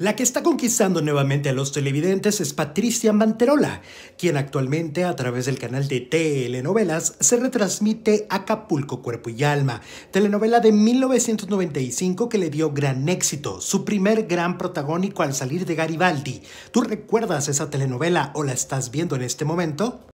La que está conquistando nuevamente a los televidentes es Patricia Manterola, quien actualmente a través del canal de Telenovelas se retransmite Acapulco Cuerpo y Alma, telenovela de 1995 que le dio gran éxito, su primer gran protagónico al salir de Garibaldi. ¿Tú recuerdas esa telenovela o la estás viendo en este momento?